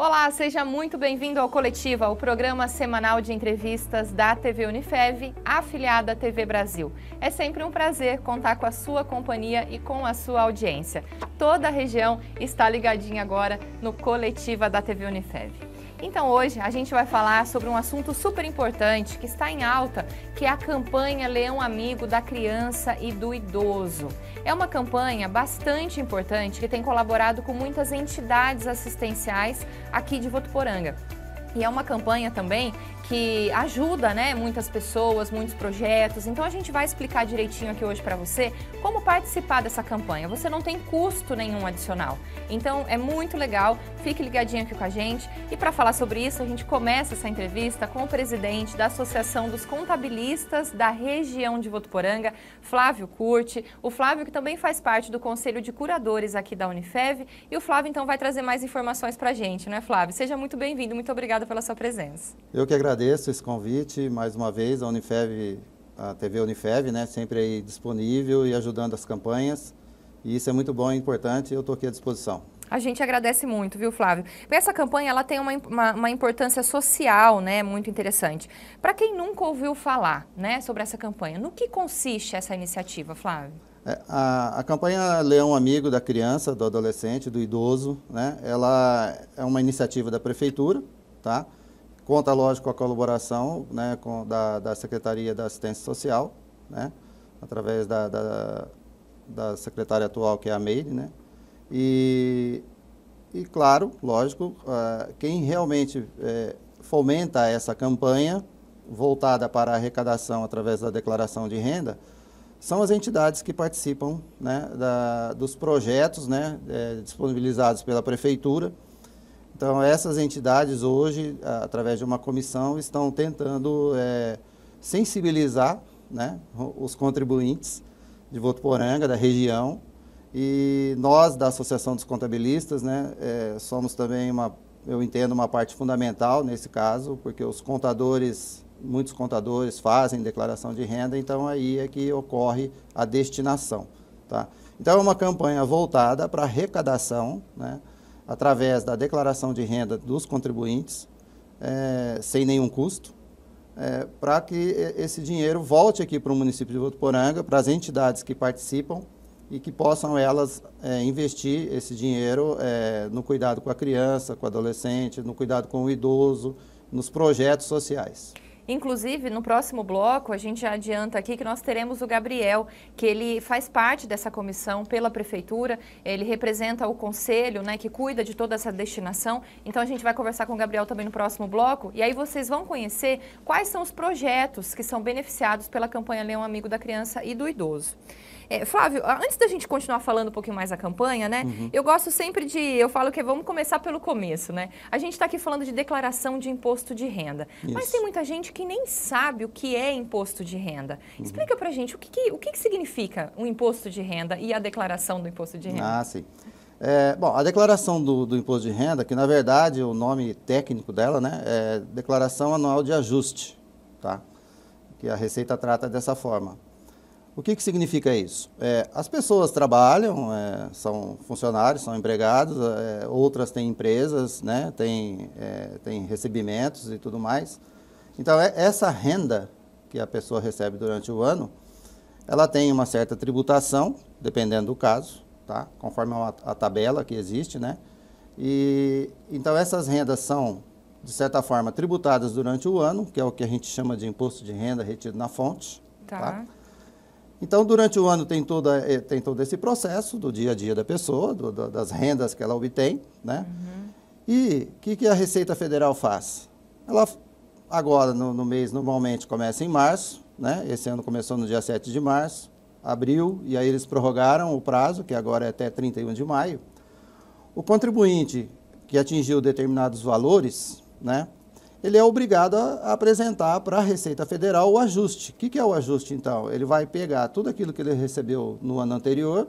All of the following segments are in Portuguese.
Olá, seja muito bem-vindo ao Coletiva, o programa semanal de entrevistas da TV Unifev, afiliada à TV Brasil. É sempre um prazer contar com a sua companhia e com a sua audiência. Toda a região está ligadinha agora no Coletiva da TV Unifev. Então hoje a gente vai falar sobre um assunto super importante que está em alta, que é a campanha Leão Amigo da Criança e do Idoso. É uma campanha bastante importante que tem colaborado com muitas entidades assistenciais aqui de Votuporanga. E é uma campanha também que ajuda, né, muitas pessoas, muitos projetos. Então a gente vai explicar direitinho aqui hoje para você como participar dessa campanha. Você não tem custo nenhum adicional. Então é muito legal. Fique ligadinho aqui com a gente. E para falar sobre isso, a gente começa essa entrevista com o presidente da Associação dos Contabilistas da região de Votuporanga, Flávio Curti. O Flávio que também faz parte do Conselho de Curadores aqui da Unifev. E o Flávio então vai trazer mais informações para a gente, né, Flávio? Seja muito bem-vindo. Muito obrigada pela sua presença. Eu que agradeço agradeço esse convite mais uma vez, a Unifev, a TV Unifev, né, sempre aí disponível e ajudando as campanhas. E isso é muito bom e importante, eu estou aqui à disposição. A gente agradece muito, viu, Flávio? Essa campanha ela tem uma, uma, uma importância social, né, muito interessante. Para quem nunca ouviu falar, né, sobre essa campanha, no que consiste essa iniciativa, Flávio? É, a, a, campanha Leão é Amigo da criança, do adolescente, do idoso, né, ela é uma iniciativa da prefeitura, tá? Conta, lógico, com a colaboração né, com, da, da Secretaria da Assistência Social, né, através da, da, da secretária atual, que é a Meire, né, e, e, claro, lógico, uh, quem realmente eh, fomenta essa campanha voltada para a arrecadação através da declaração de renda são as entidades que participam né, da, dos projetos né, eh, disponibilizados pela Prefeitura, então, essas entidades hoje, através de uma comissão, estão tentando é, sensibilizar né, os contribuintes de Votuporanga, da região, e nós, da Associação dos Contabilistas, né, é, somos também uma, eu entendo, uma parte fundamental nesse caso, porque os contadores, muitos contadores fazem declaração de renda, então aí é que ocorre a destinação. Tá? Então, é uma campanha voltada para arrecadação, né, através da declaração de renda dos contribuintes, é, sem nenhum custo, é, para que esse dinheiro volte aqui para o município de Votuporanga, para as entidades que participam e que possam elas é, investir esse dinheiro é, no cuidado com a criança, com o adolescente, no cuidado com o idoso, nos projetos sociais. Inclusive, no próximo bloco, a gente já adianta aqui que nós teremos o Gabriel, que ele faz parte dessa comissão pela prefeitura, ele representa o conselho, né, que cuida de toda essa destinação. Então a gente vai conversar com o Gabriel também no próximo bloco e aí vocês vão conhecer quais são os projetos que são beneficiados pela campanha Leão Amigo da Criança e do Idoso. É, Flávio, antes da gente continuar falando um pouquinho mais da campanha, né? Uhum. Eu gosto sempre de. Eu falo que é, vamos começar pelo começo, né? A gente está aqui falando de declaração de imposto de renda. Isso. Mas tem muita gente que nem sabe o que é imposto de renda. Uhum. Explica pra gente o que, que o que, que, significa o imposto de renda e a declaração do imposto de renda. Ah, sim. É, bom, a declaração do, do, imposto de renda, que na verdade o nome técnico dela né, é Declaração Anual de Ajuste, tá? que a Receita trata dessa forma. O que, que significa isso? É, as pessoas trabalham, é, são funcionários, são empregados, é, outras têm empresas, né, têm, é, têm recebimentos e tudo mais. Então, é, essa renda que a pessoa recebe durante o ano, ela tem uma certa tributação, dependendo do caso, tá? conforme a, a tabela que existe. Né? E, então, essas rendas são, de certa forma, tributadas durante o ano, que é o que a gente chama de imposto de renda retido na fonte. Tá. tá? Então, durante o ano tem, toda, eh, tem todo esse processo do dia a dia da pessoa, do, do, das rendas que ela obtém, né? Uhum. E o que, que, a Receita Federal faz? Ela agora, no, no, mês, normalmente começa em março, né? Esse ano começou no dia 7 de março, abril, e aí eles prorrogaram o prazo, que agora é até 31 de maio. O contribuinte que atingiu determinados valores, né? ele é obrigado a apresentar para a Receita Federal o ajuste. O que, que é o ajuste, então? Ele vai pegar tudo aquilo que ele recebeu no ano anterior,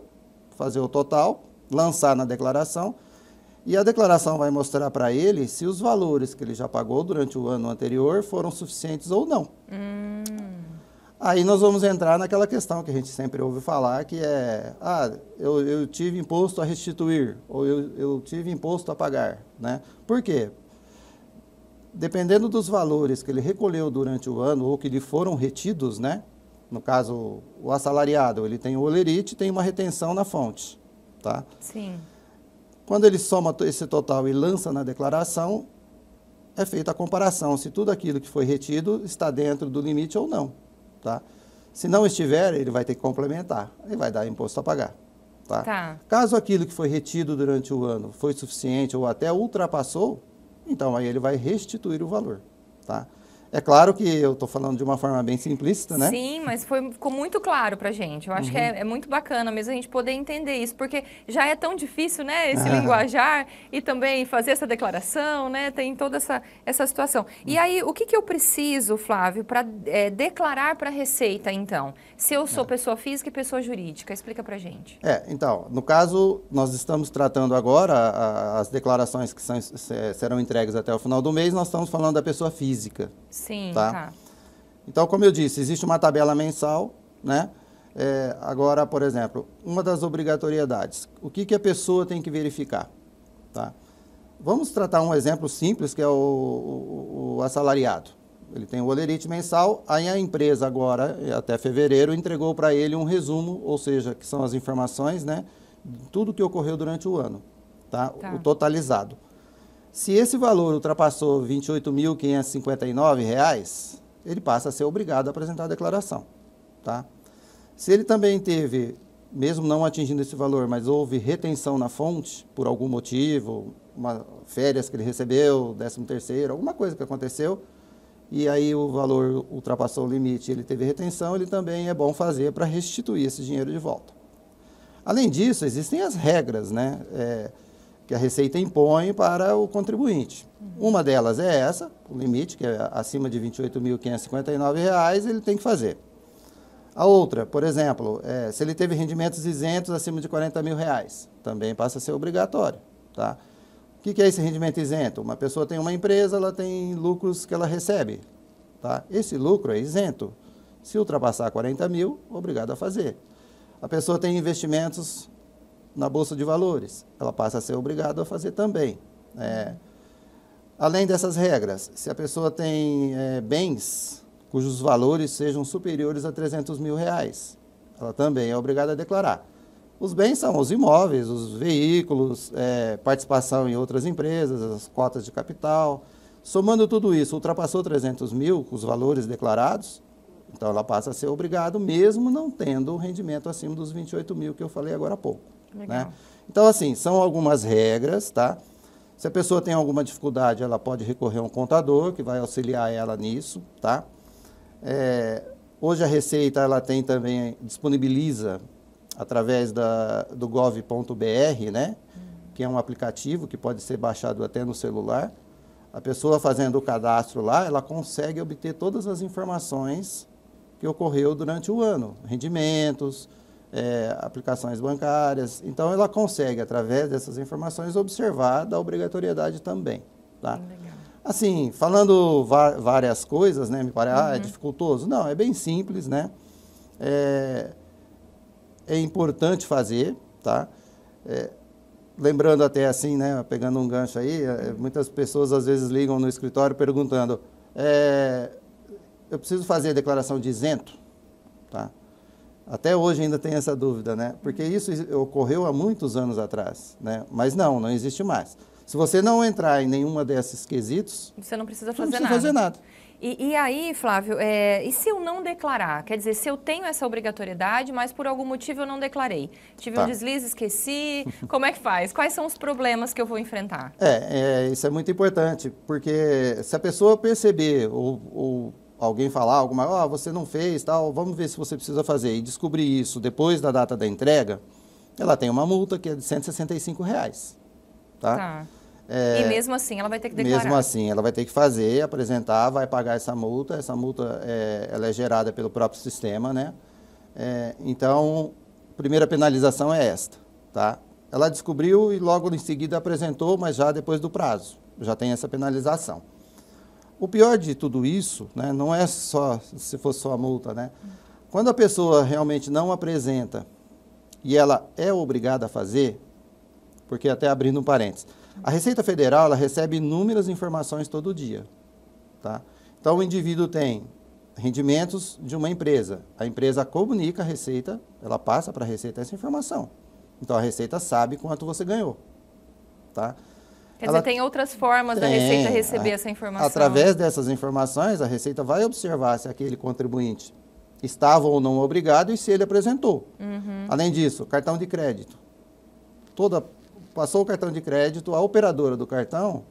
fazer o total, lançar na declaração, e a declaração vai mostrar para ele se os valores que ele já pagou durante o ano anterior foram suficientes ou não. Hum. Aí nós vamos entrar naquela questão que a gente sempre ouve falar, que é, ah, eu, eu tive imposto a restituir, ou eu, eu tive imposto a pagar, né? Por quê? dependendo dos valores que ele recolheu durante o ano ou que lhe foram retidos, né? No caso, o assalariado, ele tem o olerite, tem uma retenção na fonte, tá? Sim. Quando ele soma esse total e lança na declaração, é feita a comparação se tudo aquilo que foi retido está dentro do limite ou não, tá? Se não estiver, ele vai ter que complementar, ele vai dar imposto a pagar, tá? tá. Caso aquilo que foi retido durante o ano foi suficiente ou até ultrapassou, então, aí ele vai restituir o valor, tá? É claro que eu estou falando de uma forma bem simplista, né? Sim, mas foi, ficou muito claro para gente. Eu acho uhum. que é, uhum. é, muito bacana mesmo a gente poder entender isso, porque já é tão difícil, né, esse linguajar e também fazer essa declaração, né? Tem toda essa, essa situação. E aí, o que, que eu preciso, Flávio, para é, declarar para a Receita, então? Se eu sou é. pessoa física e pessoa jurídica, explica para gente. É, então, no caso, nós estamos tratando agora a, a, as declarações que são, serão entregues até o final do mês, nós estamos falando da pessoa física. Sim. Sim, tá? tá. Então, como eu disse, existe uma tabela mensal, né? É, agora, por exemplo, uma das obrigatoriedades. O que, que a pessoa tem que verificar? Tá? Vamos tratar um exemplo simples, que é o, o, o assalariado. Ele tem o olerite mensal, aí a empresa agora, até fevereiro, entregou para ele um resumo, ou seja, que são as informações, né? Tudo que ocorreu durante o ano, tá? tá. O totalizado. Se esse valor ultrapassou R$ 28.559, ele passa a ser obrigado a apresentar a declaração. Tá? Se ele também teve, mesmo não atingindo esse valor, mas houve retenção na fonte por algum motivo, uma férias que ele recebeu, 13 terceiro, alguma coisa que aconteceu, e aí o valor ultrapassou o limite, ele teve retenção, ele também é bom fazer para restituir esse dinheiro de volta. Além disso, existem as regras, né? É, que a Receita impõe para o contribuinte. Uhum. Uma delas é essa, o limite, que é acima de R$ 28.559, ele tem que fazer. A outra, por exemplo, é, se ele teve rendimentos isentos acima de 40 mil reais, também passa a ser obrigatório. Tá? O que, que é esse rendimento isento? Uma pessoa tem uma empresa, ela tem lucros que ela recebe. Tá? Esse lucro é isento. Se ultrapassar 40 mil, obrigado a fazer. A pessoa tem investimentos na Bolsa de Valores. Ela passa a ser obrigada a fazer também. É, além dessas regras, se a pessoa tem é, bens cujos valores sejam superiores a 300 mil reais, ela também é obrigada a declarar. Os bens são os imóveis, os veículos, é, participação em outras empresas, as cotas de capital. Somando tudo isso, ultrapassou 300 mil os valores declarados, então ela passa a ser obrigada, mesmo não tendo o rendimento acima dos 28 mil que eu falei agora há pouco. Né? Então, assim, são algumas regras, tá? Se a pessoa tem alguma dificuldade, ela pode recorrer a um contador que vai auxiliar ela nisso, tá? É, hoje a Receita ela tem também disponibiliza através da, do gov.br, né? Hum. Que é um aplicativo que pode ser baixado até no celular. A pessoa fazendo o cadastro lá, ela consegue obter todas as informações que ocorreu durante o ano, rendimentos, é, aplicações bancárias. Então, ela consegue, através dessas informações, observar da obrigatoriedade também. Tá? Hum, assim, falando várias coisas, né, me parece, uhum. ah, é uhum. dificultoso. Não, é bem simples, né? É, é importante fazer, tá? É, lembrando até assim, né, pegando um gancho aí, é, muitas pessoas às vezes ligam no escritório perguntando, é, eu preciso fazer a declaração de isento, tá? Até hoje ainda tem essa dúvida, né? Porque isso ocorreu há muitos anos atrás, né? Mas não, não existe mais. Se você não entrar em nenhuma desses quesitos, você não precisa fazer, não precisa nada. fazer nada. E, e, aí, Flávio, é, e se eu não declarar? Quer dizer, se eu tenho essa obrigatoriedade, mas por algum motivo eu não declarei. Tive tá. um deslize, esqueci. Como é que faz? Quais são os problemas que eu vou enfrentar? É, é isso é muito importante, porque se a pessoa perceber ou, ou alguém falar algo maior, ah, você não fez, tal, vamos ver se você precisa fazer, e descobrir isso depois da data da entrega, ela tem uma multa que é de 165 reais. Tá? tá. É, e mesmo assim ela vai ter que declarar. Mesmo assim, ela vai ter que fazer, apresentar, vai pagar essa multa. Essa multa é, ela é gerada pelo próprio sistema, né? É, então, primeira penalização é esta, tá? Ela descobriu e logo em seguida apresentou, mas já depois do prazo. Já tem essa penalização. O pior de tudo isso, né, não é só, se fosse só a multa, né? Quando a pessoa realmente não apresenta e ela é obrigada a fazer, porque até abrindo um parênteses, a Receita Federal ela recebe inúmeras informações todo dia. Tá? Então o indivíduo tem rendimentos de uma empresa. A empresa comunica a Receita, ela passa para a Receita essa informação. Então a Receita sabe quanto você ganhou. Tá? Quer ela... dizer, tem outras formas tem, da Receita receber a, essa informação. Através dessas informações, a Receita vai observar se aquele contribuinte estava ou não obrigado e se ele apresentou. Uhum. Além disso, cartão de crédito. Toda, passou o cartão de crédito, a operadora do cartão,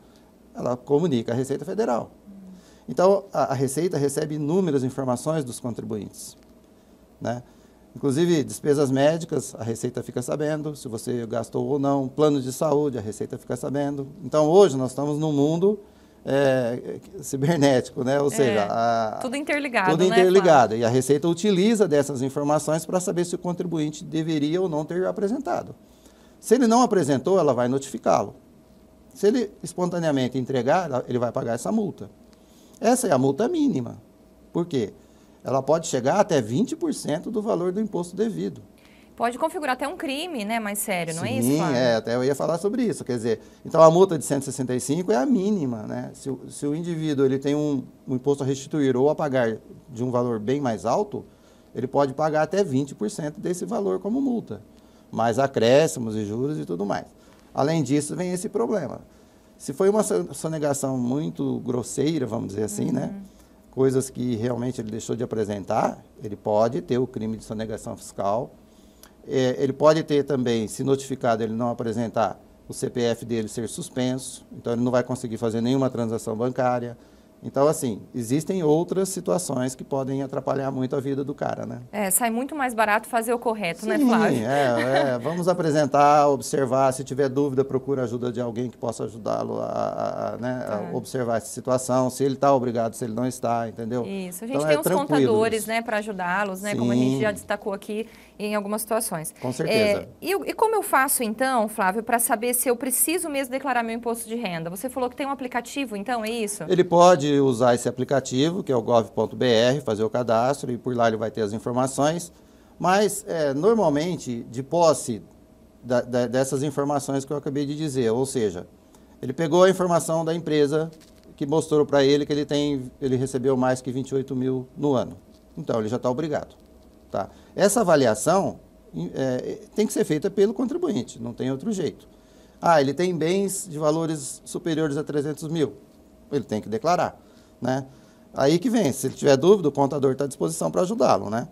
ela comunica à Receita Federal. Uhum. Então, a, a Receita recebe inúmeras informações dos contribuintes. Né? Inclusive, despesas médicas, a Receita fica sabendo, se você gastou ou não. Plano de saúde, a Receita fica sabendo. Então, hoje, nós estamos num mundo é, cibernético, né? Ou é, seja, a, tudo interligado. Tudo né, interligado. Né, e a Receita utiliza dessas informações para saber se o contribuinte deveria ou não ter apresentado. Se ele não apresentou, ela vai notificá-lo. Se ele espontaneamente entregar, ele vai pagar essa multa. Essa é a multa mínima. Por quê? ela pode chegar até 20% do valor do imposto devido. Pode configurar até um crime, né, mais sério, não Sim, é isso? Sim, é, até eu ia falar sobre isso, quer dizer, então a multa de 165 é a mínima, né? Se, se o indivíduo ele tem um, um imposto a restituir ou a pagar de um valor bem mais alto, ele pode pagar até 20% desse valor como multa, mais acréscimos e juros e tudo mais. Além disso, vem esse problema. Se foi uma sonegação muito grosseira, vamos dizer assim, né? uhum. né? coisas que realmente ele deixou de apresentar, ele pode ter o crime de sonegação fiscal. É, ele pode ter também, se notificado ele não apresentar, o CPF dele ser suspenso, então ele não vai conseguir fazer nenhuma transação bancária. Então, assim, existem outras situações que podem atrapalhar muito a vida do cara, né? É, sai muito mais barato fazer o correto, né, Sim, né, Flávio? É, é. vamos apresentar, observar, se tiver dúvida, procura ajuda de alguém que possa ajudá-lo a, a, a, né, tá. a, observar essa situação, se ele está obrigado, se ele não está, entendeu? Isso, a então gente então, tem é uns contadores, isso. né, para ajudá-los, né, Sim. como a gente já destacou aqui, em algumas situações. Com certeza. É, e, e, como eu faço então, Flávio, para saber se eu preciso mesmo declarar meu imposto de renda? Você falou que tem um aplicativo, então é isso? Ele pode usar esse aplicativo, que é o gov.br, fazer o cadastro e por lá ele vai ter as informações. Mas, é, normalmente, de posse da, da, dessas informações que eu acabei de dizer, ou seja, ele pegou a informação da empresa que mostrou para ele que ele, tem, ele recebeu mais que 28 mil no ano. Então, ele já está obrigado. Tá? Essa avaliação é, tem que ser feita pelo contribuinte, não tem outro jeito. Ah, ele tem bens de valores superiores a 300 mil, ele tem que declarar, né? Aí que vem, se ele tiver dúvida, o contador está à disposição para ajudá-lo, né?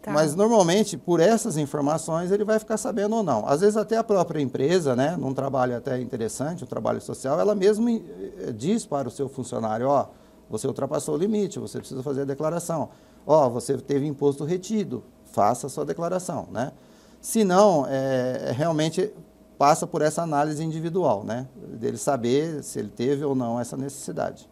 Tá. Mas normalmente, por essas informações, ele vai ficar sabendo ou não. Às vezes até a própria empresa, né, num trabalho até interessante, um trabalho social, ela mesma eh, diz para o seu funcionário, ó, você ultrapassou o limite, você precisa fazer a declaração. Ó, você teve imposto retido, faça a sua declaração, né? Se não, é, é, realmente passa por essa análise individual, né? Dele saber se ele teve ou não essa necessidade.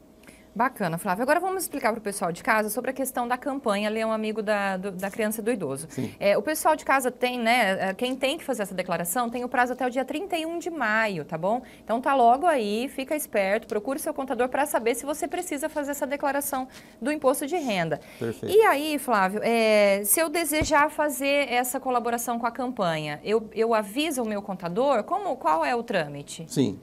Bacana, Flávio. Agora vamos explicar para o pessoal de casa sobre a questão da campanha Leão Amigo da, do, da Criança e do Idoso. É, o pessoal de casa tem, né? É, quem tem que fazer essa declaração tem o prazo até o dia 31 de maio, tá bom? Então tá logo aí, fica esperto, procure seu contador para saber se você precisa fazer essa declaração do imposto de renda. Perfeito. E aí, Flávio, é, se eu desejar fazer essa colaboração com a campanha, eu, eu aviso o meu contador? Como, qual é o trâmite? Sim.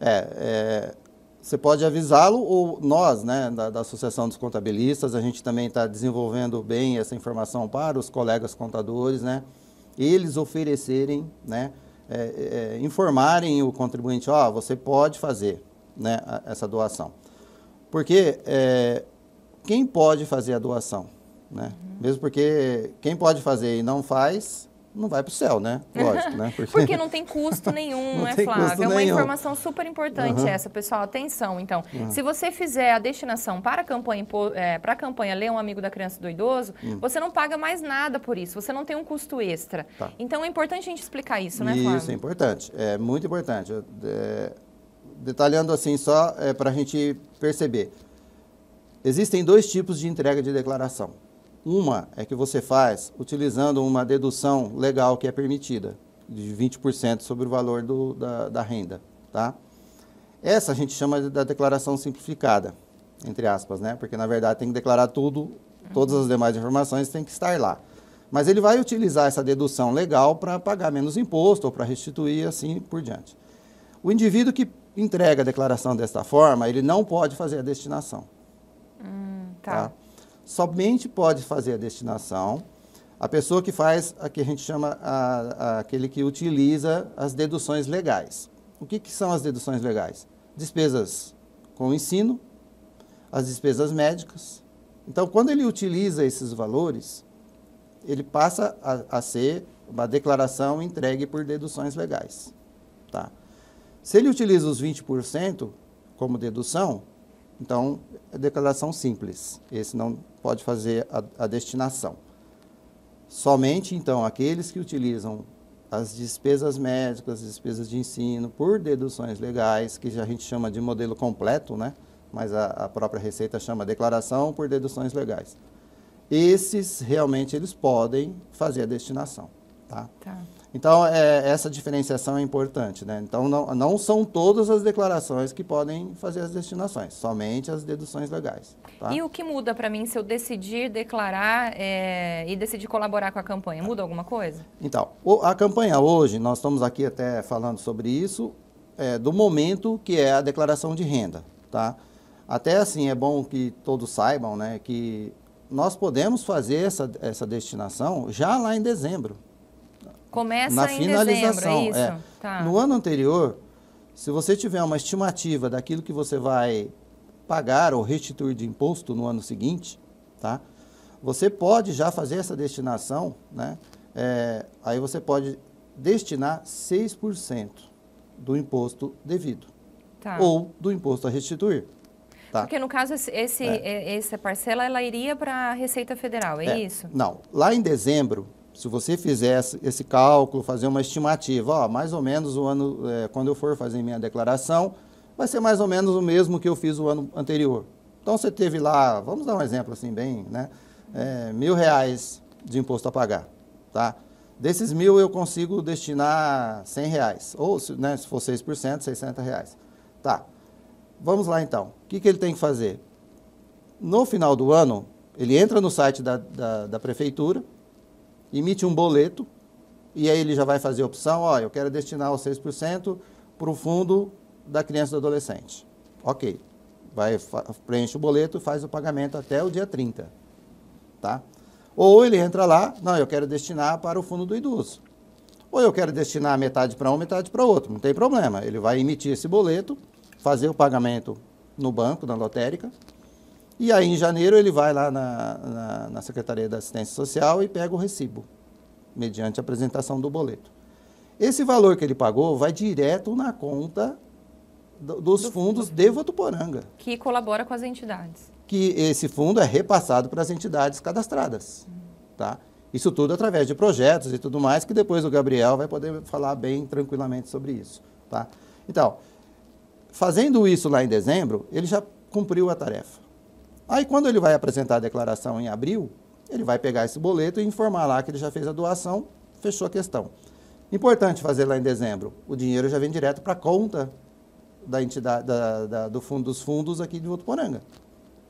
é... é você pode avisá-lo ou nós, né, da, da, Associação dos Contabilistas, a gente também está desenvolvendo bem essa informação para os colegas contadores, né, eles oferecerem, né, é, é, informarem o contribuinte, ó, oh, você pode fazer, né, essa doação. Porque é, quem pode fazer a doação, né, mesmo porque quem pode fazer e não faz, não vai para o céu, né? Lógico, né? Porque... Porque não tem custo nenhum, não é, Flávio? É uma nenhum. informação super importante uhum. essa, pessoal. Atenção, então. Uhum. Se você fizer a destinação para a campanha, é, para a campanha Lê um Amigo da Criança e do Idoso, uhum. você não paga mais nada por isso, você não tem um custo extra. Tá. Então é importante a gente explicar isso, né, Flávio? Isso, é importante. É muito importante. É, detalhando assim só é, para a gente perceber. Existem dois tipos de entrega de declaração uma é que você faz utilizando uma dedução legal que é permitida, de 20% sobre o valor do, da, da, renda. Tá? Essa a gente chama da declaração simplificada, entre aspas, né? porque na verdade tem que declarar tudo, todas as demais informações têm que estar lá. Mas ele vai utilizar essa dedução legal para pagar menos imposto ou para restituir, assim por diante. O indivíduo que entrega a declaração desta forma, ele não pode fazer a destinação. Hum, tá. tá? somente pode fazer a destinação a pessoa que faz a que a gente chama a, a, aquele que utiliza as deduções legais. O que, que são as deduções legais? Despesas com o ensino, as despesas médicas. Então, quando ele utiliza esses valores, ele passa a, a ser uma declaração entregue por deduções legais. Tá? Se ele utiliza os 20% como dedução, então é declaração simples. Esse não pode fazer a, a destinação. Somente, então, aqueles que utilizam as despesas médicas, as despesas de ensino, por deduções legais, que a gente chama de modelo completo, né? mas a, a, própria Receita chama declaração por deduções legais. Esses, realmente, eles podem fazer a destinação. Tá? tá. Então, é, essa diferenciação é importante. Né? Então, não, não são todas as declarações que podem fazer as destinações, somente as deduções legais. Tá? E o que muda para mim se eu decidir declarar é, e decidir colaborar com a campanha? Muda alguma coisa? Então, a campanha hoje, nós estamos aqui até falando sobre isso, é, do momento que é a declaração de renda. Tá? Até assim, é bom que todos saibam né, que nós podemos fazer essa, essa destinação já lá em dezembro. Começa na finalização. Dezembro, é, é. Tá. No ano anterior, se você tiver uma estimativa daquilo que você vai pagar ou restituir de imposto no ano seguinte, tá? Você pode já fazer essa destinação, né? É, aí você pode destinar 6% do imposto devido tá. ou do imposto a restituir. Tá? Porque no caso esse, é. essa parcela ela iria para a Receita Federal, é, é, isso? Não, lá em dezembro se você fizer esse cálculo, fazer uma estimativa, ó, mais ou menos o ano, é, quando eu for fazer minha declaração, vai ser mais ou menos o mesmo que eu fiz o ano anterior. Então você teve lá, vamos dar um exemplo assim bem, né, é, mil reais de imposto a pagar, tá? Desses mil eu consigo destinar 100 reais, ou né, se for 6%, 600 reais. Tá, vamos lá então. O que, que ele tem que fazer? No final do ano, ele entra no site da, da, da prefeitura, emite um boleto e aí ele já vai fazer a opção, ó, eu quero destinar os 6% para o fundo da criança e do adolescente. Ok, vai, preenche o boleto e faz o pagamento até o dia 30, tá? Ou ele entra lá, não, eu quero destinar para o fundo do idoso. Ou eu quero destinar metade para um, metade para outro, não tem problema. Ele vai emitir esse boleto, fazer o pagamento no banco, na lotérica, e aí, em janeiro, ele vai lá na, na, na, Secretaria da Assistência Social e pega o recibo, mediante a apresentação do boleto. Esse valor que ele pagou vai direto na conta do, dos do fundos fundo. de Votuporanga. Que colabora com as entidades. Que esse fundo é repassado para as entidades cadastradas. Hum. Tá? Isso tudo através de projetos e tudo mais, que depois o Gabriel vai poder falar bem tranquilamente sobre isso. Tá? Então, fazendo isso lá em dezembro, ele já cumpriu a tarefa Aí, quando ele vai apresentar a declaração em abril, ele vai pegar esse boleto e informar lá que ele já fez a doação, fechou a questão. Importante fazer lá em dezembro. O dinheiro já vem direto para a conta da entidade, da, da, do fundo dos fundos aqui de Votuporanga.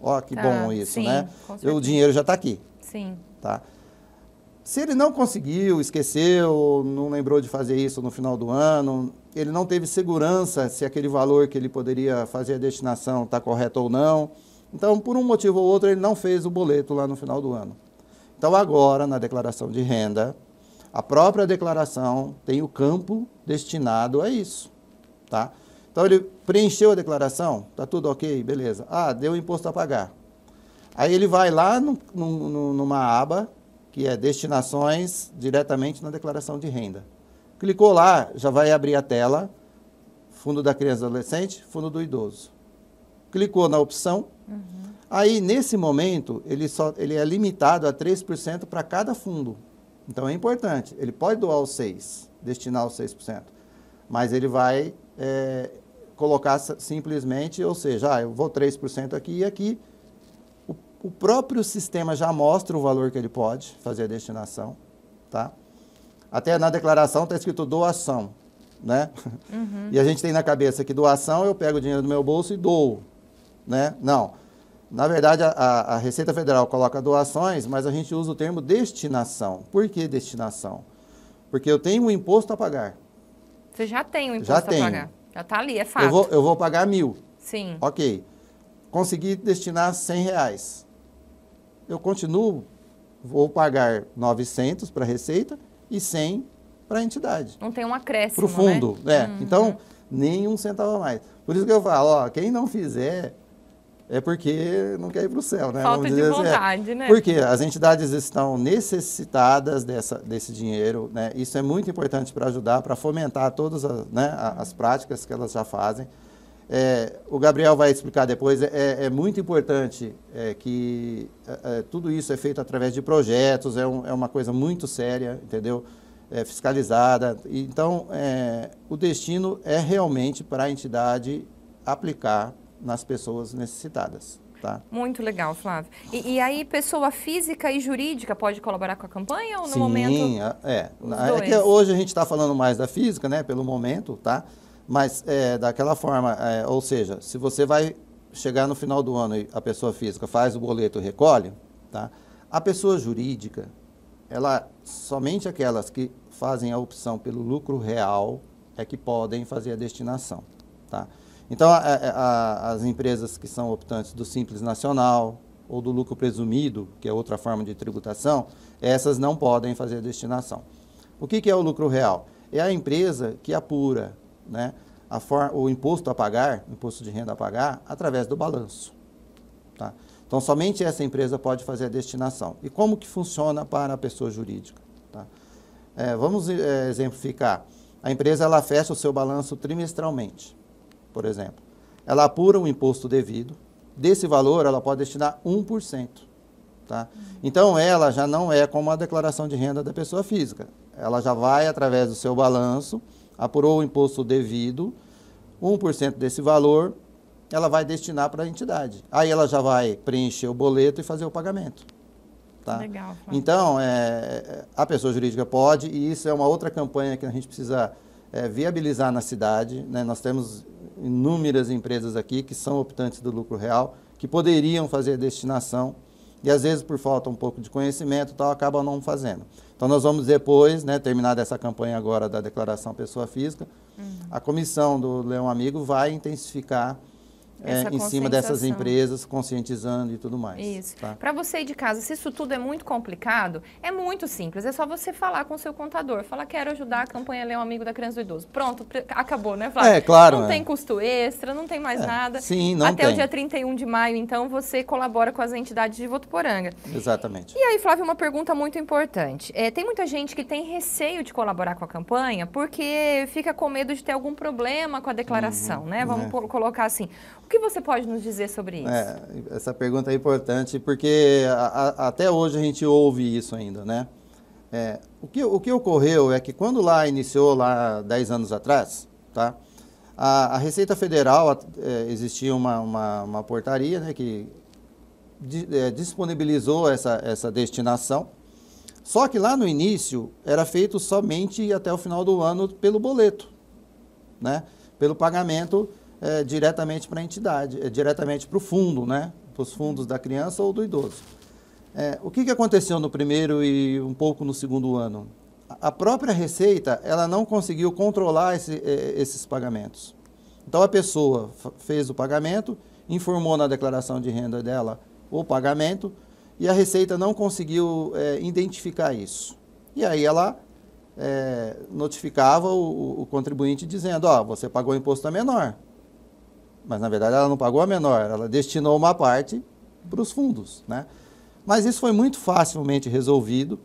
Ó, que tá, bom isso, sim, né? O dinheiro já está aqui. Sim. Tá? Se ele não conseguiu, esqueceu, não lembrou de fazer isso no final do ano, ele não teve segurança se aquele valor que ele poderia fazer a destinação está correto ou não então, por um motivo ou outro, ele não fez o boleto lá no final do ano. Então, agora, na declaração de renda, a própria declaração tem o campo destinado a isso. Tá? Então, ele preencheu a declaração, está tudo ok, beleza. Ah, deu imposto a pagar. Aí ele vai lá no, no, numa aba que é destinações diretamente na declaração de renda. Clicou lá, já vai abrir a tela, fundo da criança e adolescente, fundo do idoso. Clicou na opção. Uhum. Aí, nesse momento, ele, só, ele é limitado a 3% para cada fundo. Então, é importante. Ele pode doar os 6%, destinar os 6%, mas ele vai é, colocar simplesmente, ou seja, ah, eu vou 3% aqui e aqui. O, o próprio sistema já mostra o valor que ele pode fazer a destinação, tá? Até na declaração está escrito doação, né? Uhum. E a gente tem na cabeça que doação eu pego o dinheiro do meu bolso e dou né? Não. Na verdade, a, a Receita Federal coloca doações, mas a gente usa o termo destinação. Por que destinação? Porque eu tenho um imposto a pagar. Você já tem um imposto já a tenho. pagar. Já está ali, é fácil. Eu vou, eu vou pagar mil. Sim. Ok. Consegui destinar 100 reais. Eu continuo, vou pagar 900 para a Receita e 100 para a entidade. Não tem um acréscimo, Para o fundo, né? é. Uhum. Então, nenhum centavo a mais. Por isso que eu falo, ó, quem não fizer é porque não quer ir para o céu, né? Falta de vontade, assim, é. né? Porque as entidades estão necessitadas dessa, desse dinheiro, né? Isso é muito importante para ajudar, para fomentar todas as, né, as práticas que elas já fazem. É, o Gabriel vai explicar depois. É, é, é muito importante é, que é, tudo isso é feito através de projetos, é, um, uma coisa muito séria, entendeu? fiscalizada. Então, o destino é realmente para a entidade aplicar nas pessoas necessitadas. Tá? Muito legal, Flávio. E, e, aí, pessoa física e jurídica pode colaborar com a campanha ou no Sim, momento? Sim, é. é que hoje a gente está falando mais da física, né? Pelo momento, tá? Mas é, daquela forma, é, ou seja, se você vai chegar no final do ano e a pessoa física faz o boleto e recolhe, tá? A pessoa jurídica, ela somente aquelas que fazem a opção pelo lucro real é que podem fazer a destinação, tá? Então, a, a, as empresas que são optantes do Simples Nacional ou do lucro presumido, que é outra forma de tributação, essas não podem fazer destinação. O que, que é o lucro real? É a empresa que apura né, o imposto a pagar, imposto de renda a pagar, através do balanço. Tá? Então, somente essa empresa pode fazer a destinação. E como que funciona para a pessoa jurídica? Tá? É, vamos é, exemplificar. A empresa ela fecha o seu balanço trimestralmente por exemplo. Ela apura o imposto devido, desse valor ela pode destinar 1%. Tá? Então ela já não é como a declaração de renda da pessoa física. Ela já vai através do seu balanço, apurou o imposto devido, 1% desse valor ela vai destinar para a entidade. Aí ela já vai preencher o boleto e fazer o pagamento. Tá? Legal. Então, é, a pessoa jurídica pode, e isso é uma outra campanha que a gente precisa é, viabilizar na cidade. Né? Nós temos inúmeras empresas aqui que são optantes do lucro real, que poderiam fazer destinação e às vezes por falta um pouco de conhecimento tal acabam não fazendo. Então nós vamos depois, né, terminada essa campanha agora da declaração pessoa física, uhum. a comissão do Leão Amigo vai intensificar é, em cima dessas empresas, conscientizando e tudo mais. Isso. Tá? Para você ir de casa, se isso tudo é muito complicado, é muito simples. É só você falar com o seu contador. Fala, quero ajudar a campanha um Amigo da Criança do Idoso. Pronto, acabou, né, Flávio? É, claro. Não é. tem custo extra, não tem mais é. nada. Sim, não Até tem. o dia 31 de maio, então, você colabora com as entidades de Votuporanga. Exatamente. E aí, Flávio, uma pergunta muito importante. É, tem muita gente que tem receio de colaborar com a campanha porque fica com medo de ter algum problema com a declaração, uhum, né? Vamos né. colocar assim. O que você pode nos dizer sobre isso? É, essa pergunta é importante porque a, a, até hoje a gente ouve isso ainda, né? É, o, que, o que ocorreu é que quando lá iniciou, lá 10 anos atrás, tá? A, a Receita Federal, é, existia uma, uma, uma, portaria né, que di, é, disponibilizou essa, essa destinação, só que lá no início era feito somente até o final do ano pelo boleto, né? Pelo pagamento é, diretamente para a entidade, é, diretamente para o fundo, né? Para os fundos da criança ou do idoso. É, o que, que aconteceu no primeiro e um pouco no segundo ano? A própria Receita ela não conseguiu controlar esse, é, esses pagamentos. Então a pessoa fez o pagamento, informou na declaração de renda dela o pagamento e a Receita não conseguiu é, identificar isso. E aí ela é, notificava o, o, contribuinte dizendo: Ó, oh, você pagou imposto a menor, mas na verdade ela não pagou a menor, ela destinou uma parte para os fundos. Né? Mas isso foi muito facilmente resolvido.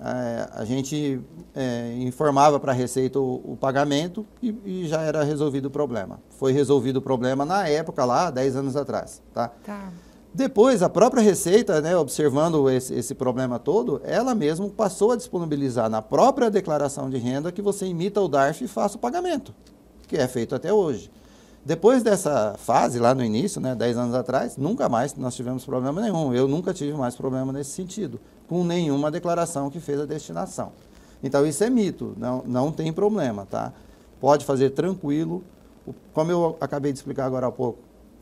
É, a gente é, informava para a Receita o, o pagamento e, e, já era resolvido o problema. Foi resolvido o problema na época lá, 10 anos atrás. Tá? tá. Depois, a própria Receita, né, observando esse, esse, problema todo, ela mesma passou a disponibilizar na própria declaração de renda que você imita o DARF e faça o pagamento, que é feito até hoje. Depois dessa fase, lá no início, né, 10 anos atrás, nunca mais nós tivemos problema nenhum. Eu nunca tive mais problema nesse sentido, com nenhuma declaração que fez a destinação. Então, isso é mito, não, não tem problema, tá? Pode fazer tranquilo. Como eu acabei de explicar agora há pouco,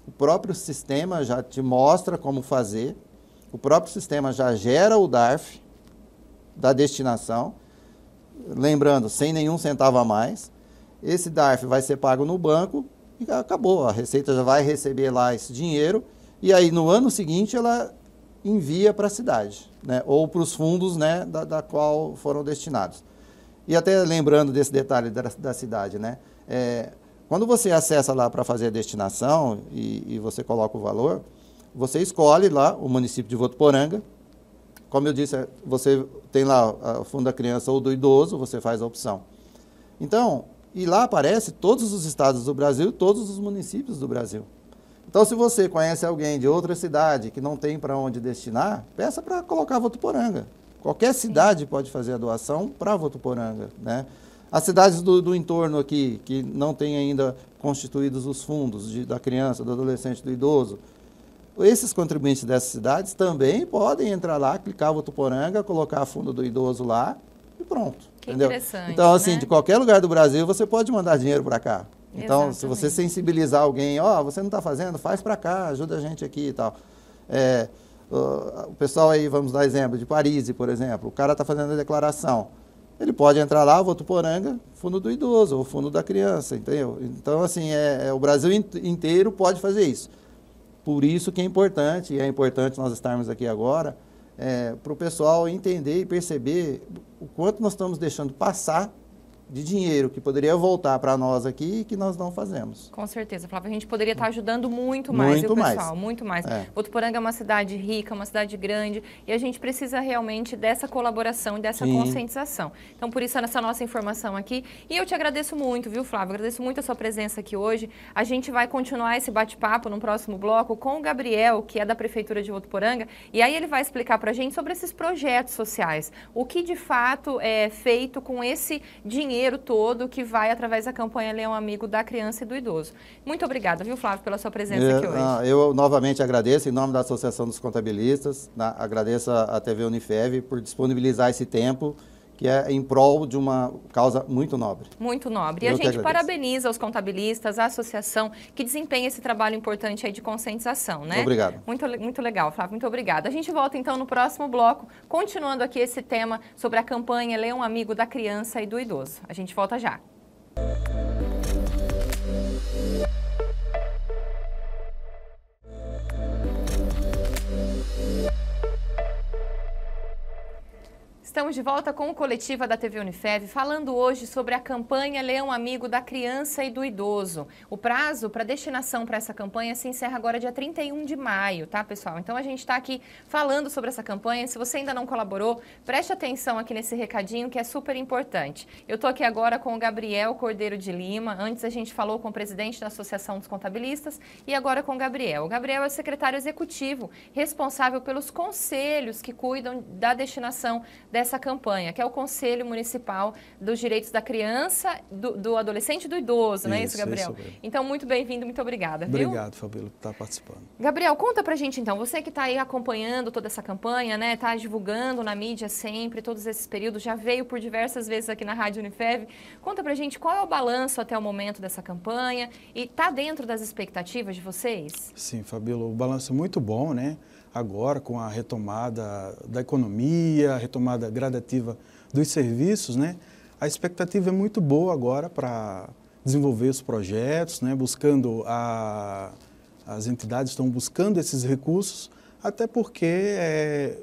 o próprio sistema já te mostra como fazer, o próprio sistema já gera o DARF da destinação, lembrando, sem nenhum centavo a mais. Esse DARF vai ser pago no banco acabou. A Receita já vai receber lá esse dinheiro e aí no ano seguinte ela envia para a cidade, né? ou para os fundos né, da, da qual foram destinados. E até lembrando desse detalhe da, da cidade, né? É, quando você acessa lá para fazer a destinação e, e, você coloca o valor, você escolhe lá o município de Votuporanga. Como eu disse, é, você tem lá o fundo da criança ou do idoso, você faz a opção. Então, e lá aparece todos os estados do Brasil e todos os municípios do Brasil. Então, se você conhece alguém de outra cidade que não tem para onde destinar, peça para colocar Votuporanga. Qualquer cidade pode fazer a doação para Votuporanga. Né? As cidades do, do, entorno aqui, que não têm ainda constituídos os fundos de, da criança, do adolescente, do idoso, esses contribuintes dessas cidades também podem entrar lá, clicar Votuporanga, colocar fundo do idoso lá e pronto. Que entendeu? interessante. Então, assim, né? de qualquer lugar do Brasil, você pode mandar dinheiro para cá. Então, Exatamente. se você sensibilizar alguém, ó, oh, você não está fazendo, faz para cá, ajuda a gente aqui e tal. É, o pessoal aí, vamos dar exemplo, de Paris, por exemplo, o cara está fazendo a declaração. Ele pode entrar lá, Votuporanga, fundo do idoso ou fundo da criança, entendeu? Então, assim, é, é, o Brasil inteiro pode fazer isso. Por isso que é importante, e é importante nós estarmos aqui agora, é, para o pessoal entender e perceber o quanto nós estamos deixando passar de dinheiro que poderia voltar para nós aqui e que nós não fazemos. Com certeza, Flávio. A gente poderia estar tá ajudando muito mais muito o pessoal, mais. muito mais. É. Botuporanga é uma cidade rica, uma cidade grande e a gente precisa realmente dessa colaboração e dessa Sim. conscientização. Então, por isso, essa nossa informação aqui. E eu te agradeço muito, viu, Flávio? Agradeço muito a sua presença aqui hoje. A gente vai continuar esse bate-papo no próximo bloco com o Gabriel, que é da Prefeitura de Botuporanga, e aí ele vai explicar para a gente sobre esses projetos sociais. O que, de fato, é feito com esse dinheiro dinheiro todo que vai através da campanha Leão Amigo da Criança e do Idoso. Muito obrigada, viu, Flávio, pela sua presença eu, é, aqui hoje. Ah, eu novamente agradeço, em nome da Associação dos Contabilistas, na, agradeço a, TV Unifev por disponibilizar esse tempo que é em prol de uma causa muito nobre. Muito nobre. E Eu a gente parabeniza os contabilistas, a associação, que desempenha esse trabalho importante aí de conscientização, né? Obrigado. Muito, muito legal, Flávio, muito obrigada. A gente volta então no próximo bloco, continuando aqui esse tema sobre a campanha Leia um Amigo da Criança e do Idoso. A gente volta já. Música Estamos de volta com o Coletiva da TV Unifev, falando hoje sobre a campanha Leão Amigo da Criança e do Idoso. O prazo para destinação para essa campanha se encerra agora dia 31 de maio, tá, pessoal? Então a gente está aqui falando sobre essa campanha. Se você ainda não colaborou, preste atenção aqui nesse recadinho que é super importante. Eu estou aqui agora com o Gabriel Cordeiro de Lima. Antes a gente falou com o presidente da Associação dos Contabilistas e agora com o Gabriel. O Gabriel é o secretário executivo, responsável pelos conselhos que cuidam da destinação dessa essa campanha, que é o Conselho Municipal dos Direitos da Criança, do, do Adolescente e do Idoso, isso, não é isso, Gabriel? Isso então, muito bem-vindo, muito obrigada. Obrigado, Fabíola, por estar participando. Gabriel, conta pra gente então, você que está aí acompanhando toda essa campanha, né? Está divulgando na mídia sempre, todos esses períodos, já veio por diversas vezes aqui na Rádio Unifev. Conta pra gente qual é o balanço até o momento dessa campanha e está dentro das expectativas de vocês? Sim, Fabíola, o balanço é muito bom, né? agora com a retomada da economia, a retomada gradativa dos serviços, né? A expectativa é muito boa agora para desenvolver os projetos, né? Buscando a, as entidades estão buscando esses recursos, até porque é,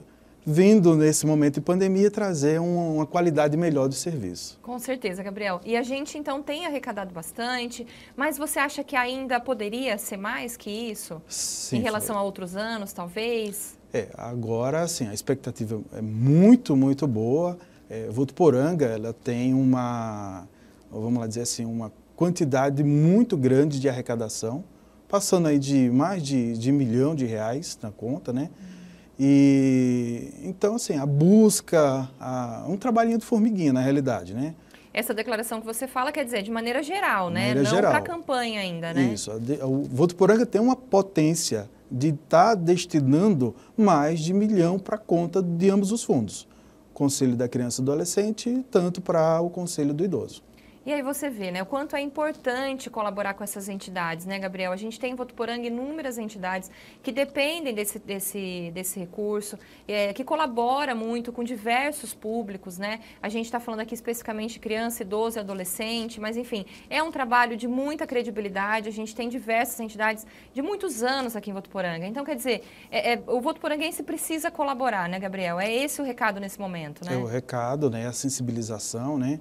vindo nesse momento de pandemia trazer um, uma qualidade melhor do serviço. Com certeza, Gabriel. E a gente então tem arrecadado bastante, mas você acha que ainda poderia ser mais que isso? Sim. Em relação foi. a outros anos, talvez? É, agora sim, a expectativa é muito, muito boa. É, Votuporanga, ela tem uma, vamos lá dizer assim, uma quantidade muito grande de arrecadação, passando aí de mais de, de milhão de reais na conta, né? Uhum. E então assim, a busca, a, um trabalhinho de formiguinha na realidade, né? Essa declaração que você fala quer dizer de maneira geral, né? Não para a campanha ainda, né? Isso. O Votuporanga tem uma potência de estar tá destinando mais de milhão para conta de ambos os fundos. Conselho da Criança e Adolescente, tanto para o Conselho do Idoso. E aí você vê, né, o quanto é importante colaborar com essas entidades, né, Gabriel? A gente tem em Votuporanga inúmeras entidades que dependem desse, desse, desse recurso, é, que colabora muito com diversos públicos, né? A gente está falando aqui especificamente de criança, idoso e adolescente, mas enfim, é um trabalho de muita credibilidade, a gente tem diversas entidades de muitos anos aqui em Votuporanga. Então, quer dizer, é, é, o votuporanguense precisa colaborar, né, Gabriel? É esse o recado nesse momento, né? É o recado, né, a sensibilização, né?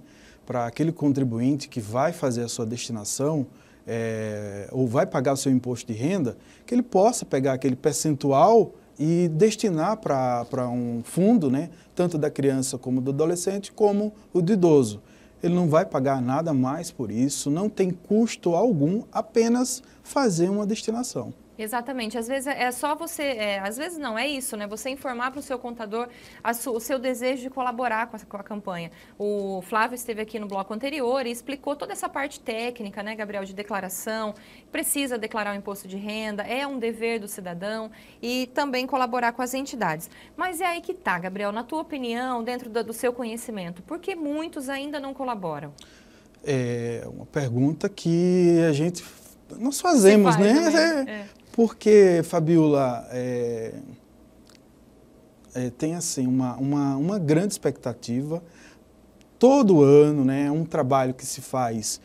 para aquele contribuinte que vai fazer a sua destinação é, ou vai pagar o seu imposto de renda, que ele possa pegar aquele percentual e destinar para um fundo, né, tanto da criança como do adolescente, como o do idoso. Ele não vai pagar nada mais por isso, não tem custo algum, apenas fazer uma destinação. Exatamente. Às vezes é só você, é, às vezes não, é isso, né? Você informar para o seu contador su, o seu desejo de colaborar com a, com a, campanha. O Flávio esteve aqui no bloco anterior e explicou toda essa parte técnica, né, Gabriel, de declaração. Precisa declarar o imposto de renda, é um dever do cidadão e também colaborar com as entidades. Mas é aí que tá, Gabriel, na tua opinião, dentro do, do seu conhecimento, por que muitos ainda não colaboram? É uma pergunta que a gente nós fazemos, faz, né? É, É. Porque, Fabiola, é, é, tem assim uma, uma, uma grande expectativa. Todo ano, né, é um trabalho que se faz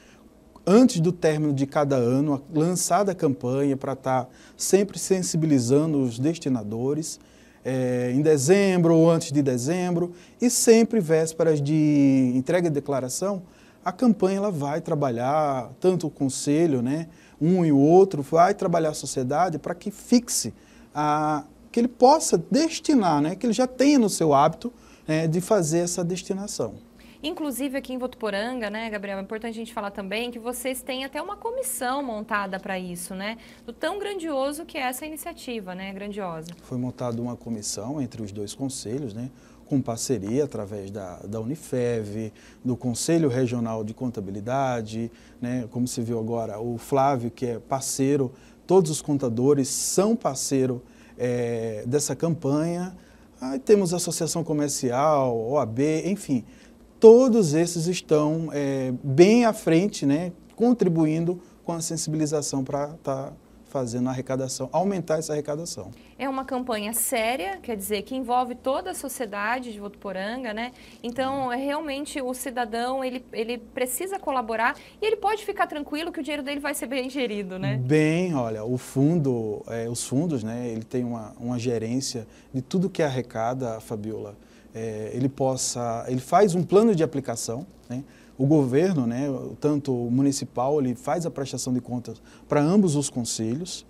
antes do término de cada ano, lançada a campanha para estar tá sempre sensibilizando os destinadores, é, em dezembro ou antes de dezembro, e sempre vésperas de entrega de declaração, a campanha ela vai trabalhar tanto o conselho, né, um e o outro, vai trabalhar a sociedade para que fixe, a, que ele possa destinar, né, que ele já tenha no seu hábito é, de fazer essa destinação. Inclusive aqui em Votuporanga, né, Gabriel, é importante a gente falar também que vocês têm até uma comissão montada para isso, né? Do tão grandioso que é essa iniciativa, né, grandiosa. Foi montada uma comissão entre os dois conselhos, né? com parceria através da, da Unifev, do Conselho Regional de Contabilidade, né? como se viu agora, o Flávio, que é parceiro, todos os contadores são parceiro é, dessa campanha. Aí temos Associação Comercial, OAB, enfim, todos esses estão é, bem à frente, né? contribuindo com a sensibilização para estar tá fazendo a arrecadação, aumentar essa arrecadação. É uma campanha séria, quer dizer, que envolve toda a sociedade de Votuporanga, né? Então, é realmente o cidadão, ele, ele precisa colaborar e ele pode ficar tranquilo que o dinheiro dele vai ser bem gerido, né? Bem, olha, o fundo, é, os fundos, né, ele tem uma, uma gerência de tudo que arrecada, Fabiola. É, ele possa, ele faz um plano de aplicação, né? o governo, né, tanto o municipal, ele faz a prestação de contas para ambos os conselhos.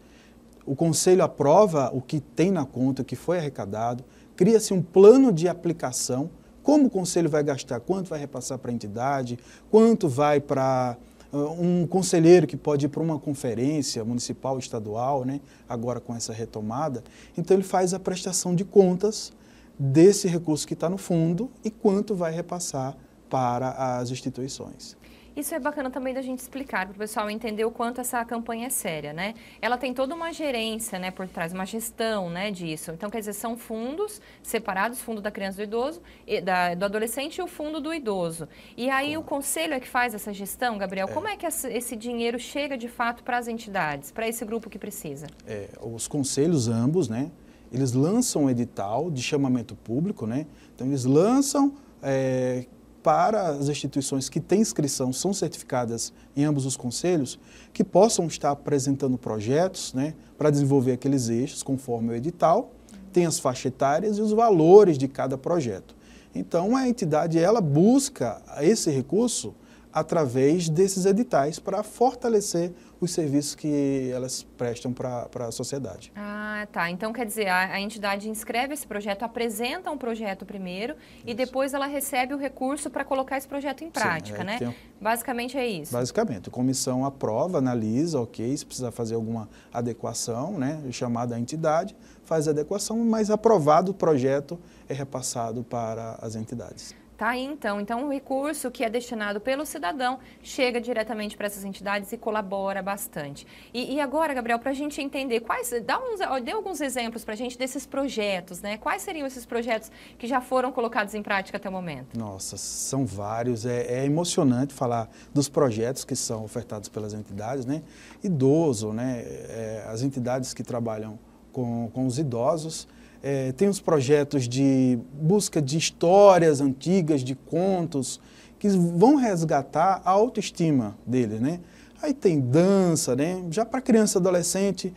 O conselho aprova o que tem na conta, o que foi arrecadado, cria-se um plano de aplicação, como o conselho vai gastar, quanto vai repassar para a entidade, quanto vai para ah, um conselheiro que pode ir para uma conferência municipal, estadual, né, agora com essa retomada. Então ele faz a prestação de contas desse recurso que está no fundo e quanto vai repassar para as instituições. Isso é bacana também da gente explicar para o pessoal entender o quanto essa campanha é séria, né? Ela tem toda uma gerência, né, por trás, uma gestão, né, disso. Então, quer dizer, são fundos separados, fundo da criança do idoso, e da, do adolescente e o fundo do idoso. E aí o conselho é que faz essa gestão, Gabriel. É. Como é que esse dinheiro chega de fato para as entidades, para esse grupo que precisa? É, os conselhos ambos, né, eles lançam um edital de chamamento público, né? Então eles lançam é, para as instituições que têm inscrição, são certificadas em ambos os conselhos, que possam estar apresentando projetos né, para desenvolver aqueles eixos conforme o edital, tem as faixas etárias e os valores de cada projeto. Então, a entidade ela busca esse recurso através desses editais para fortalecer os serviços que elas prestam para a sociedade. Ah, tá. Então, quer dizer, a, a, entidade inscreve esse projeto, apresenta um projeto primeiro isso. e depois ela recebe o recurso para colocar esse projeto em prática, Sim, é, né? Tem... Basicamente é isso. Basicamente. A comissão aprova, analisa, ok, se precisa fazer alguma adequação, né? Chamada a entidade, faz a adequação, mas aprovado o projeto é repassado para as entidades. Tá então. Então, o recurso que é destinado pelo cidadão chega diretamente para essas entidades e colabora bastante. E, e agora, Gabriel, para a gente entender quais. Dá uns, dê alguns exemplos para a gente desses projetos, né? Quais seriam esses projetos que já foram colocados em prática até o momento? Nossa, são vários. É, é emocionante falar dos projetos que são ofertados pelas entidades, né? Idoso, né? É, as entidades que trabalham com, com os idosos é, tem uns projetos de busca de histórias antigas, de contos, que vão resgatar a autoestima dele, né? Aí tem dança, né? Já para criança e adolescente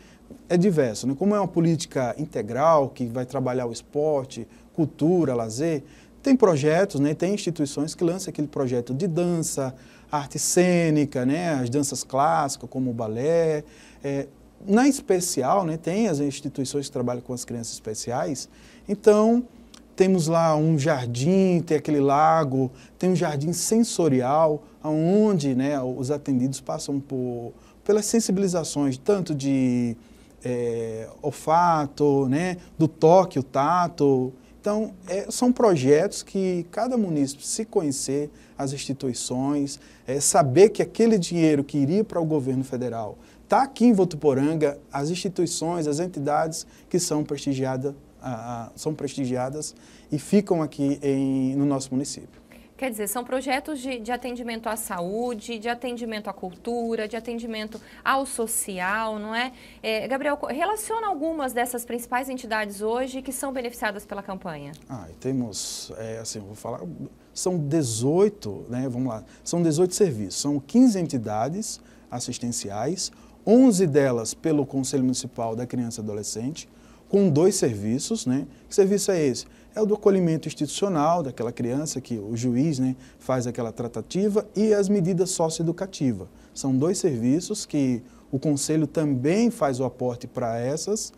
é diverso, né? Como é uma política integral que vai trabalhar o esporte, cultura, lazer, tem projetos, né? Tem instituições que lançam aquele projeto de dança, arte cênica, né? As danças clássicas como o balé, é, na especial, né, tem as instituições que trabalham com as crianças especiais, então temos lá um jardim, tem aquele lago, tem um jardim sensorial, onde né, os atendidos passam por, pelas sensibilizações, tanto de é, olfato, né, do toque, o tato. Então, é, são projetos que cada município se conhecer, as instituições, é, saber que aquele dinheiro que iria para o governo federal Está aqui em Votuporanga as instituições, as entidades que são prestigiadas, ah, são prestigiadas e ficam aqui em, no nosso município. Quer dizer, são projetos de, de, atendimento à saúde, de atendimento à cultura, de atendimento ao social, não é? é Gabriel, relaciona algumas dessas principais entidades hoje que são beneficiadas pela campanha. Ah, temos, é, assim, vou falar, são 18, né, vamos lá, são 18 serviços, são 15 entidades assistenciais, 11 delas pelo Conselho Municipal da Criança e Adolescente, com dois serviços. Né? Que serviço é esse? É o do acolhimento institucional daquela criança, que o juiz né, faz aquela tratativa, e as medidas socioeducativas. São dois serviços que o Conselho também faz o aporte para essas.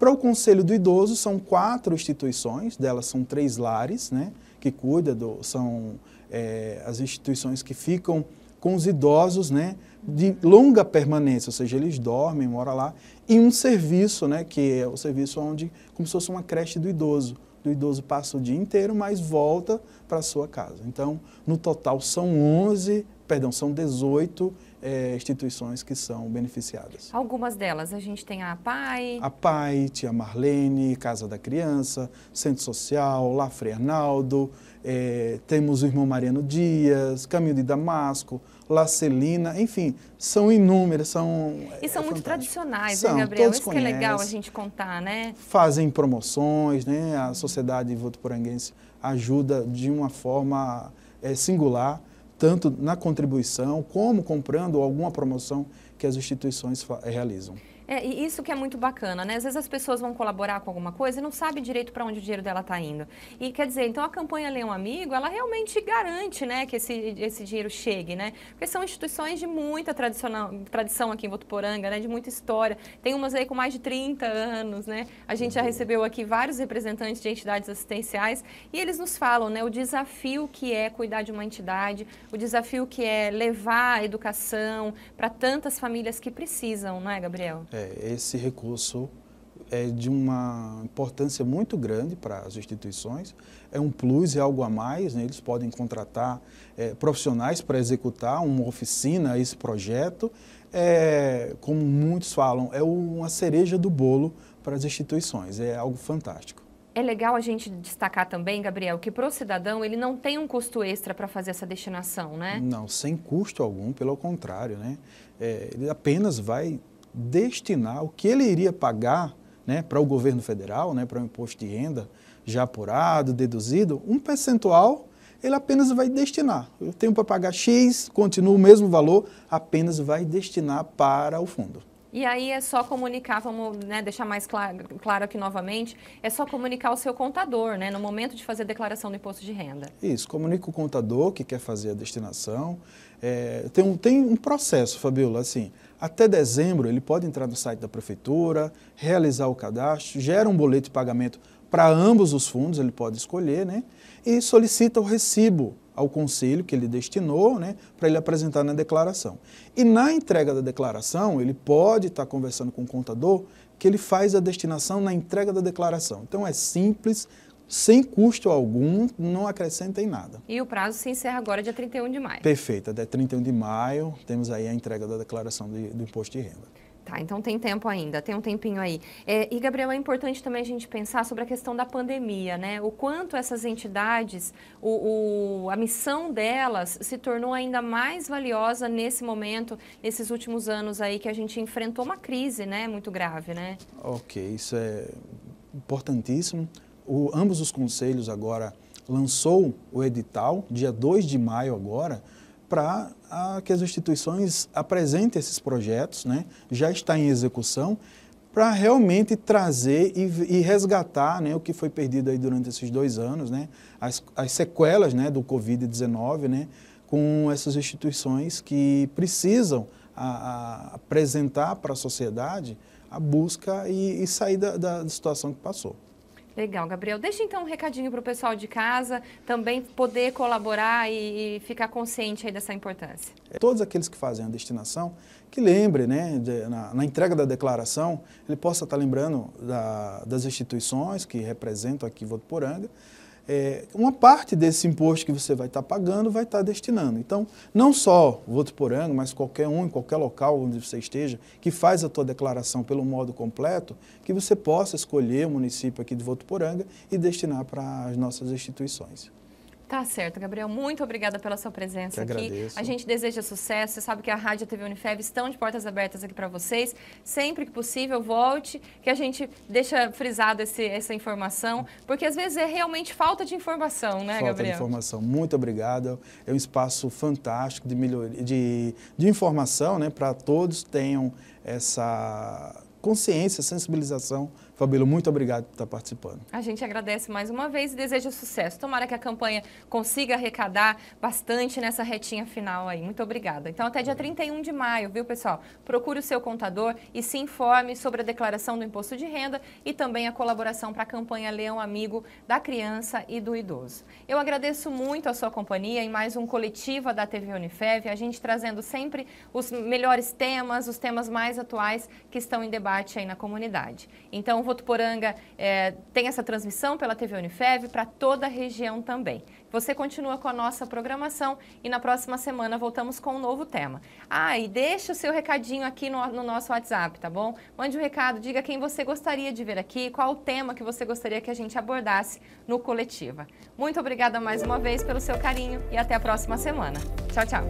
Para o Conselho do Idoso, são quatro instituições, delas são três lares, né, que cuida do, são é, as instituições que ficam com os idosos, né, de longa permanência, ou seja, eles dormem, moram lá, e um serviço, né, que é o serviço onde, como se fosse uma creche do idoso. O idoso passa o dia inteiro, mas volta para sua casa. Então, no total são 11, perdão, são 18 é, instituições que são beneficiadas. Algumas delas, a gente tem a PAI. A PAI, Tia Marlene, Casa da Criança, Centro Social, La Fernaldo, é, temos o irmão Mariano Dias, Caminho de Damasco, La Celina, enfim, são inúmeras, são. E são é, muito tradicionais, né, são, né, Gabriel? Isso conhecem, que é legal a gente contar, né? Fazem promoções, né? A sociedade votuporanguense ajuda de uma forma é, singular tanto na contribuição como comprando alguma promoção que as instituições eh, realizam. É, e isso que é muito bacana, né? Às vezes as pessoas vão colaborar com alguma coisa e não sabe direito para onde o dinheiro dela está indo. E quer dizer, então a campanha Leão Amigo, ela realmente garante, né, que esse, esse dinheiro chegue, né? Porque são instituições de muita tradicional, tradição aqui em Votuporanga, né, de muita história. Tem umas aí com mais de 30 anos, né? A gente já recebeu aqui vários representantes de entidades assistenciais e eles nos falam, né, o desafio que é cuidar de uma entidade, o desafio que é levar a educação para tantas famílias que precisam, não é, Gabriel? É, é, esse recurso é de uma importância muito grande para as instituições, é um plus, é algo a mais, né? eles podem contratar é, profissionais para executar uma oficina, esse projeto, é, como muitos falam, é uma cereja do bolo para as instituições, é algo fantástico. É legal a gente destacar também, Gabriel, que para o cidadão ele não tem um custo extra para fazer essa destinação, né? Não, sem custo algum, pelo contrário, né? É, ele apenas vai destinar o que ele iria pagar né, para o governo federal, né, para o imposto de renda já apurado, deduzido, um percentual ele apenas vai destinar. Eu tenho para pagar X, continua o mesmo valor, apenas vai destinar para o fundo. E aí é só comunicar, vamos né, deixar mais claro, claro aqui novamente, é só comunicar o seu contador, né, no momento de fazer a declaração do imposto de renda. Isso, comunica o contador que quer fazer a destinação. É, tem, um, tem um processo, Fabiola, assim, até dezembro, ele pode entrar no site da prefeitura, realizar o cadastro, gera um boleto de pagamento para ambos os fundos, ele pode escolher, né? E solicita o recibo ao conselho que ele destinou, né, para ele apresentar na declaração. E na entrega da declaração, ele pode estar conversando com o contador que ele faz a destinação na entrega da declaração. Então é simples, sem custo algum, não acrescenta em nada. E o prazo se encerra agora dia 31 de maio. Perfeito, até 31 de maio temos aí a entrega da declaração de, do imposto de renda. Tá, então tem tempo ainda, tem um tempinho aí. É, e, Gabriel, é importante também a gente pensar sobre a questão da pandemia, né? O quanto essas entidades, o, o, a missão delas se tornou ainda mais valiosa nesse momento, nesses últimos anos aí que a gente enfrentou uma crise, né? Muito grave, né? Ok, isso é importantíssimo o, ambos os conselhos agora lançou o edital, dia 2 de maio agora, para que as instituições apresentem esses projetos, né? já está em execução, para realmente trazer e, e, resgatar né, o que foi perdido aí durante esses dois anos, né? as, as sequelas né, do Covid-19, né? com essas instituições que precisam a, a apresentar para a sociedade a busca e, e sair da, da situação que passou. Legal, Gabriel. Deixa então um recadinho para o pessoal de casa também poder colaborar e ficar consciente aí dessa importância. É, todos aqueles que fazem a destinação, que lembre, né, de, na, na, entrega da declaração, ele possa estar tá lembrando da, das instituições que representam aqui Votuporanga, Poranga é, uma parte desse imposto que você vai estar tá pagando vai estar tá destinando. Então, não só Votuporanga, mas qualquer um, em qualquer local onde você esteja, que faz a tua declaração pelo modo completo, que você possa escolher o município aqui de Votuporanga e destinar para as nossas instituições. Tá certo, Gabriel. Muito obrigada pela sua presença aqui. Agradeço. A gente deseja sucesso. Você sabe que a Rádio TV Unifeb estão de portas abertas aqui para vocês. Sempre que possível, volte, que a gente deixa frisado esse, essa informação, porque às vezes é realmente falta de informação, né, falta Gabriel? Falta de informação. Muito obrigado. É um espaço fantástico de, melhor de, de informação, né, para todos tenham essa consciência, sensibilização Fabíola, muito obrigado por estar participando. A gente agradece mais uma vez e deseja sucesso. Tomara que a campanha consiga arrecadar bastante nessa retinha final aí. Muito obrigada. Então, até dia 31 de maio, viu, pessoal? Procure o seu contador e se informe sobre a declaração do imposto de renda e também a colaboração para a campanha Leão Amigo da Criança e do Idoso. Eu agradeço muito a sua companhia em mais um coletivo da TV Unifev, a gente trazendo sempre os melhores temas, os temas mais atuais que estão em debate aí na comunidade. Então, Votuporanga é, tem essa transmissão pela TV Unifev para toda a região também. Você continua com a nossa programação e na próxima semana voltamos com um novo tema. Ah, e deixa o seu recadinho aqui no, no nosso WhatsApp, tá bom? Mande um recado, diga quem você gostaria de ver aqui, qual o tema que você gostaria que a gente abordasse no Coletiva. Muito obrigada mais uma vez pelo seu carinho e até a próxima semana. Tchau, tchau.